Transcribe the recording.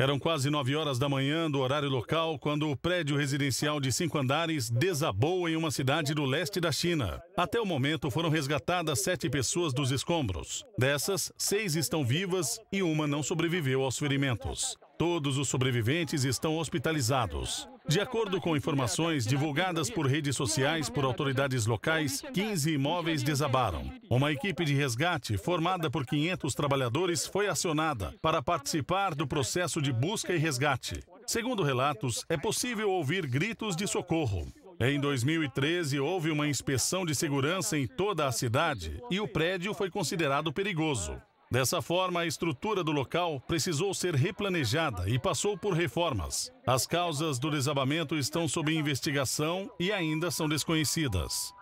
Eram quase 9 horas da manhã do horário local quando o prédio residencial de cinco andares desabou em uma cidade do leste da China. Até o momento foram resgatadas sete pessoas dos escombros. Dessas, seis estão vivas e uma não sobreviveu aos ferimentos. Todos os sobreviventes estão hospitalizados. De acordo com informações divulgadas por redes sociais por autoridades locais, 15 imóveis desabaram. Uma equipe de resgate, formada por 500 trabalhadores, foi acionada para participar do processo de busca e resgate. Segundo relatos, é possível ouvir gritos de socorro. Em 2013, houve uma inspeção de segurança em toda a cidade e o prédio foi considerado perigoso. Dessa forma, a estrutura do local precisou ser replanejada e passou por reformas. As causas do desabamento estão sob investigação e ainda são desconhecidas.